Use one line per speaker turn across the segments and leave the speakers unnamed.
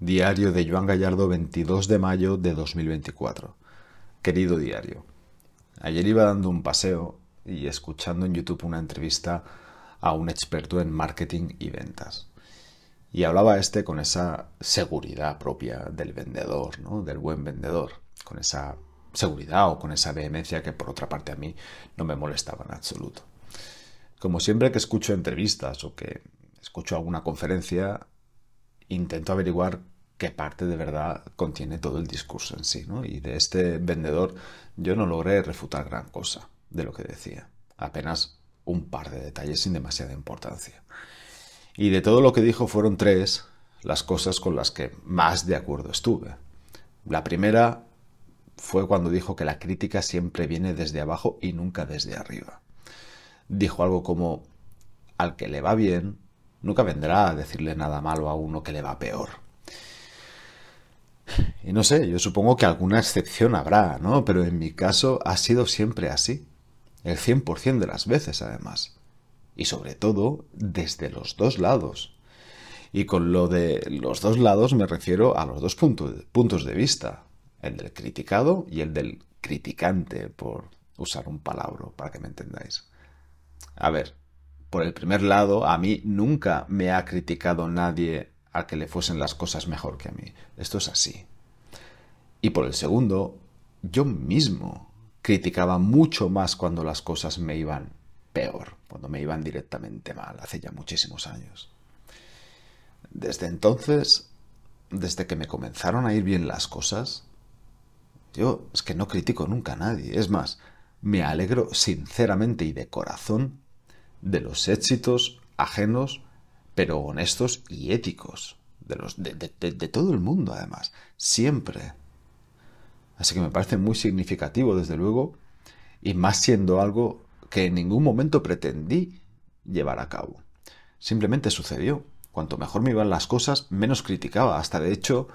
Diario de Joan Gallardo, 22 de mayo de 2024. Querido diario, ayer iba dando un paseo y escuchando en YouTube una entrevista a un experto en marketing y ventas. Y hablaba este con esa seguridad propia del vendedor, ¿no? del buen vendedor, con esa seguridad o con esa vehemencia que por otra parte a mí no me molestaba en absoluto. Como siempre que escucho entrevistas o que escucho alguna conferencia, intento averiguar qué parte de verdad contiene todo el discurso en sí, Y de este vendedor yo no logré refutar gran cosa de lo que decía, apenas un par de detalles sin demasiada importancia. Y de todo lo que dijo fueron tres las cosas con las que más de acuerdo estuve. La primera fue cuando dijo que la crítica siempre viene desde abajo y nunca desde arriba. Dijo algo como, al que le va bien, Nunca vendrá a decirle nada malo a uno que le va peor. Y no sé, yo supongo que alguna excepción habrá, ¿no? Pero en mi caso ha sido siempre así. El 100% de las veces, además. Y sobre todo, desde los dos lados. Y con lo de los dos lados me refiero a los dos puntos de vista. El del criticado y el del criticante, por usar un palabro, para que me entendáis. A ver, por el primer lado, a mí nunca me ha criticado nadie a que le fuesen las cosas mejor que a mí. Esto es así. Y por el segundo, yo mismo criticaba mucho más cuando las cosas me iban peor, cuando me iban directamente mal, hace ya muchísimos años. Desde entonces, desde que me comenzaron a ir bien las cosas, yo es que no critico nunca a nadie. Es más, me alegro sinceramente y de corazón de los éxitos ajenos, pero honestos y éticos, de, los, de, todo el mundo además, siempre. Así que me parece muy significativo, desde luego, y más siendo algo que en ningún momento pretendí llevar a cabo. Simplemente sucedió. Cuanto mejor me iban las cosas, menos criticaba. Hasta de hecho,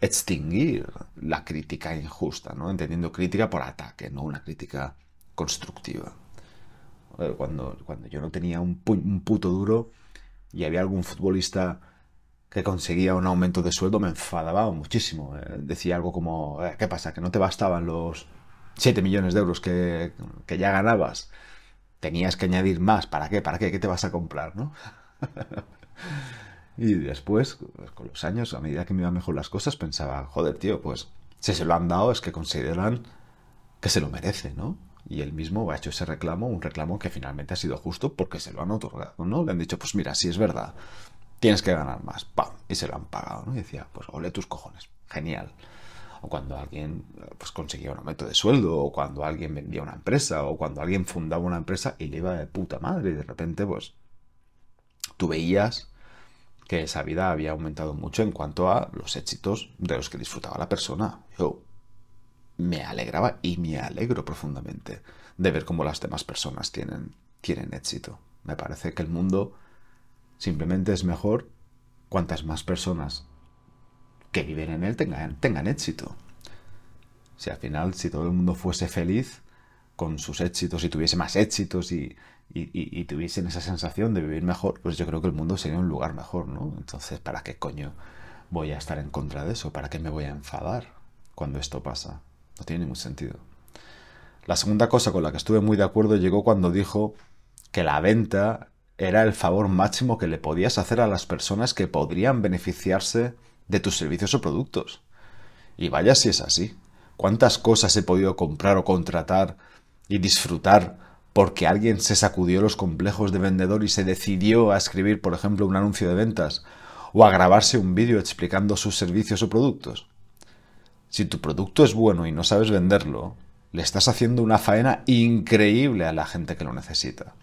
extinguir la crítica injusta, ¿no? Entendiendo crítica por ataque, no una crítica constructiva cuando, cuando yo no tenía un, puto duro y había algún futbolista que conseguía un aumento de sueldo, me enfadaba muchísimo. Eh, decía algo como, eh, ¿qué pasa? ¿Que no te bastaban los 7 millones de euros que, que ya ganabas? Tenías que añadir más. ¿Para qué? ¿Para qué? ¿Qué te vas a comprar? ¿no? y después, pues, con los años, a medida que me iban mejor las cosas, pensaba, joder, tío, pues si se lo han dado es que consideran que se lo merece, ¿no? Y él mismo ha hecho ese reclamo, un reclamo que finalmente ha sido justo porque se lo han otorgado, ¿no? Le han dicho, pues mira, si es verdad, tienes que ganar más, ¡pam! Y se lo han pagado, ¿no? Y decía, pues ole tus cojones, genial. O cuando alguien pues, conseguía un aumento de sueldo, o cuando alguien vendía una empresa, o cuando alguien fundaba una empresa y le iba de puta madre, y de repente, pues, tú veías que esa vida había aumentado mucho en cuanto a los éxitos de los que disfrutaba la persona. Yo, me alegraba y me alegro profundamente de ver cómo las demás personas tienen, éxito. Me parece que el mundo simplemente es mejor cuantas más personas que viven en él tengan, éxito. Si al final, si todo el mundo fuese feliz con sus éxitos y tuviese más éxitos y, tuviesen esa sensación de vivir mejor, pues yo creo que el mundo sería un lugar mejor, ¿no? Entonces, ¿para qué coño voy a estar en contra de eso? ¿Para qué me voy a enfadar cuando esto pasa? No tiene ningún sentido. La segunda cosa con la que estuve muy de acuerdo llegó cuando dijo que la venta era el favor máximo que le podías hacer a las personas que podrían beneficiarse de tus servicios o productos. Y vaya si es así. ¿Cuántas cosas he podido comprar o contratar y disfrutar porque alguien se sacudió los complejos de vendedor y se decidió a escribir, por ejemplo, un anuncio de ventas o a grabarse un vídeo explicando sus servicios o productos? Si tu producto es bueno y no sabes venderlo, le estás haciendo una faena increíble a la gente que lo necesita.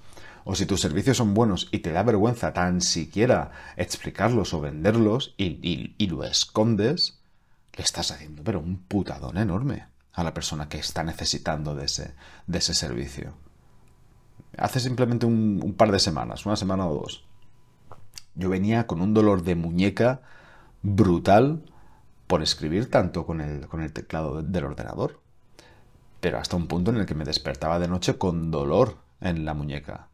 O si tus servicios son buenos y te da vergüenza tan siquiera explicarlos o venderlos y, lo escondes, le estás haciendo pero un putadón enorme a la persona que está necesitando de ese, servicio. Hace simplemente un par de semanas, una semana o dos. Yo venía con un dolor de muñeca brutal por escribir tanto con el, con el teclado del ordenador. Pero hasta un punto en el que me despertaba de noche con dolor en la muñeca.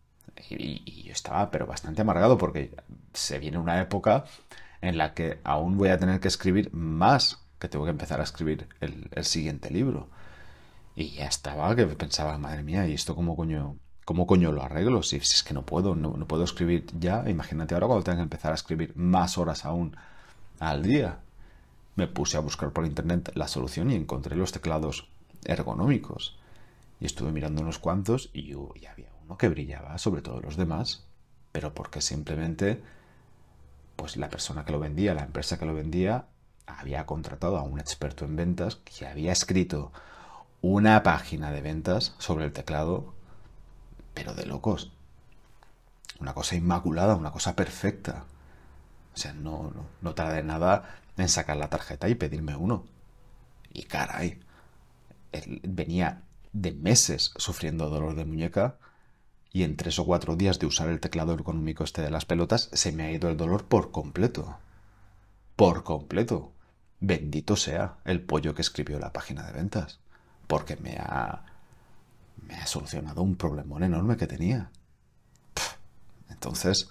Y, yo estaba pero bastante amargado porque se viene una época en la que aún voy a tener que escribir más, que tengo que empezar a escribir el, siguiente libro. Y ya estaba, que pensaba, madre mía, ¿y esto cómo coño, cómo coño lo arreglo? Si, es que no puedo, no, puedo escribir ya, imagínate ahora cuando tenga que empezar a escribir más horas aún al día me puse a buscar por internet la solución y encontré los teclados ergonómicos. Y estuve mirando unos cuantos y, había uno que brillaba sobre todos los demás, pero porque simplemente pues la persona que lo vendía, la empresa que lo vendía, había contratado a un experto en ventas que había escrito una página de ventas sobre el teclado, pero de locos. Una cosa inmaculada, una cosa perfecta. O sea, no, no, nada en sacar la tarjeta y pedirme uno. Y caray, venía de meses sufriendo dolor de muñeca y en tres o cuatro días de usar el teclado ergonómico este de las pelotas se me ha ido el dolor por completo. Por completo. Bendito sea el pollo que escribió la página de ventas. Porque me ha... me ha solucionado un problemón enorme que tenía. Entonces,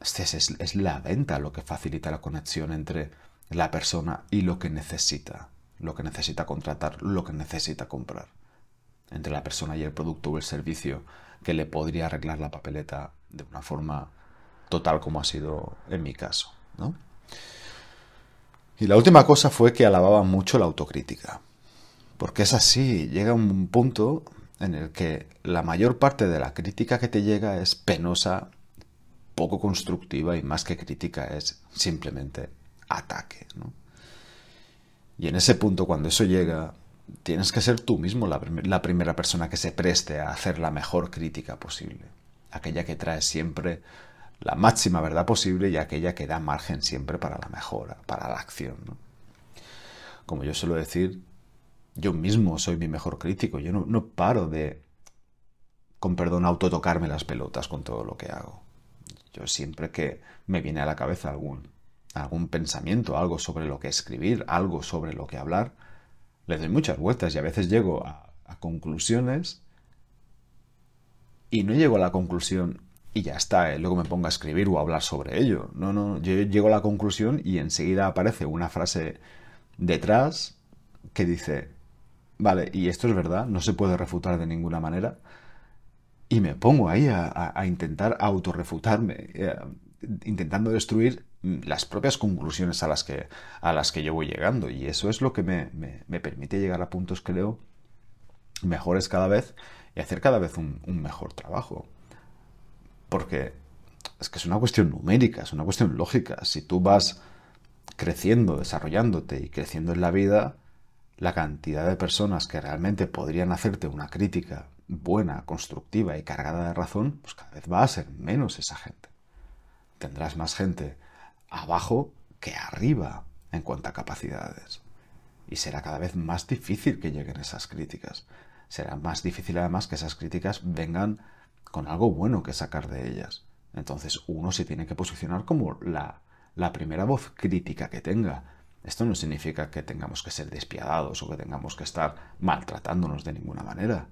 este es, la venta lo que facilita la conexión entre la persona y lo que necesita, lo que necesita contratar, lo que necesita comprar, entre la persona y el producto o el servicio que le podría arreglar la papeleta de una forma total como ha sido en mi caso, Y la última cosa fue que alababa mucho la autocrítica. Porque es así, llega un punto en el que la mayor parte de la crítica que te llega es penosa, poco constructiva y más que crítica es simplemente ataque. Y en ese punto, cuando eso llega, tienes que ser tú mismo la, primera persona que se preste a hacer la mejor crítica posible, aquella que trae siempre la máxima verdad posible y aquella que da margen siempre para la mejora, para la acción. Como yo suelo decir, yo mismo soy mi mejor crítico, yo no, no paro de, con perdón, autotocarme las pelotas con todo lo que hago. Yo siempre que me viene a la cabeza algún, algún pensamiento, algo sobre lo que escribir, algo sobre lo que hablar, le doy muchas vueltas y a veces llego a, conclusiones y no llego a la conclusión y ya está, eh, luego me pongo a escribir o a hablar sobre ello. No, no, yo llego a la conclusión y enseguida aparece una frase detrás que dice, vale, y esto es verdad, no se puede refutar de ninguna manera y me pongo ahí a, intentar autorrefutarme, eh, intentando destruir mm, las propias conclusiones a las, que, a las que yo voy llegando. Y eso es lo que me, permite llegar a puntos, que leo mejores cada vez y hacer cada vez un, mejor trabajo. Porque es que es una cuestión numérica, es una cuestión lógica. Si tú vas creciendo, desarrollándote y creciendo en la vida, la cantidad de personas que realmente podrían hacerte una crítica buena, constructiva y cargada de razón, pues cada vez va a ser menos esa gente. Tendrás más gente abajo que arriba en cuanto a capacidades. Y será cada vez más difícil que lleguen esas críticas. Será más difícil además que esas críticas vengan con algo bueno que sacar de ellas. Entonces uno se tiene que posicionar como la, primera voz crítica que tenga. Esto no significa que tengamos que ser despiadados o que tengamos que estar maltratándonos de ninguna manera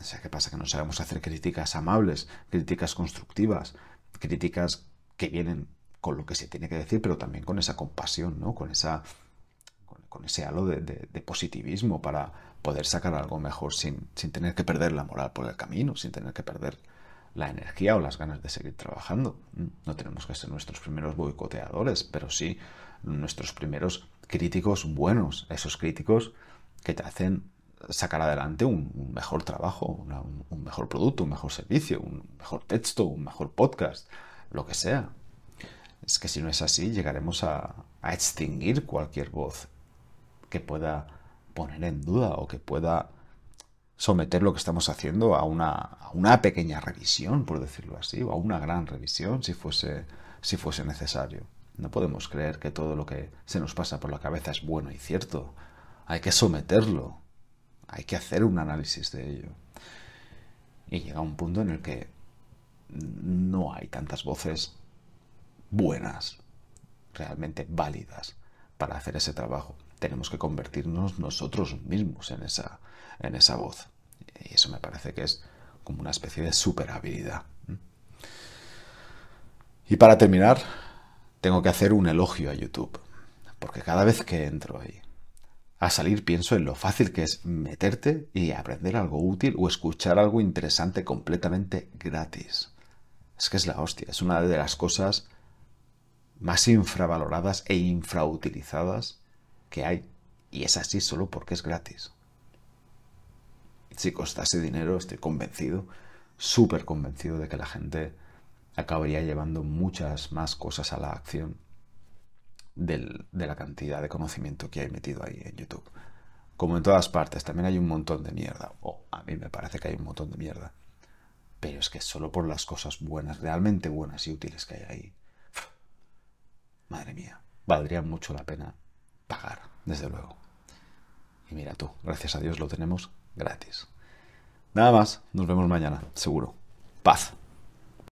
o sea, ¿qué pasa? Que no sabemos hacer críticas amables, críticas constructivas, críticas que vienen con lo que se tiene que decir, pero también con esa compasión, ¿no? Con esa con, ese halo de, positivismo para poder sacar algo mejor sin, tener que perder la moral por el camino, sin tener que perder la energía o las ganas de seguir trabajando. No tenemos que ser nuestros primeros boicoteadores, pero sí nuestros primeros críticos buenos, esos críticos que te hacen sacar adelante un, mejor trabajo, un, mejor producto, un mejor servicio, un mejor texto, un mejor podcast, lo que sea. Es que si no es así, llegaremos a, extinguir cualquier voz que pueda poner en duda o que pueda someter lo que estamos haciendo a una, una pequeña revisión, por decirlo así, o a una gran revisión si fuese, si fuese necesario. No podemos creer que todo lo que se nos pasa por la cabeza es bueno y cierto. Hay que someterlo hay que hacer un análisis de ello. Y llega un punto en el que no hay tantas voces buenas, realmente válidas, para hacer ese trabajo. Tenemos que convertirnos nosotros mismos en esa, en esa voz. Y eso me parece que es como una especie de superhabilidad. Y para terminar, tengo que hacer un elogio a YouTube, porque cada vez que entro ahí a salir pienso en lo fácil que es meterte y aprender algo útil o escuchar algo interesante completamente gratis. Es que es la hostia, es una de las cosas más infravaloradas e infrautilizadas que hay. Y es así solo porque es gratis. Si costase dinero, estoy convencido, súper convencido de que la gente acabaría llevando muchas más cosas a la acción de la cantidad de conocimiento que hay metido ahí en YouTube. Como en todas partes, también hay un montón de mierda. O a mí me parece que hay un montón de mierda. Pero es que solo por las cosas buenas, realmente buenas y útiles que hay ahí. Madre mía, valdría mucho la pena pagar, desde luego. Y mira tú, gracias a Dios lo tenemos gratis. Nada más, nos vemos mañana, seguro. Paz.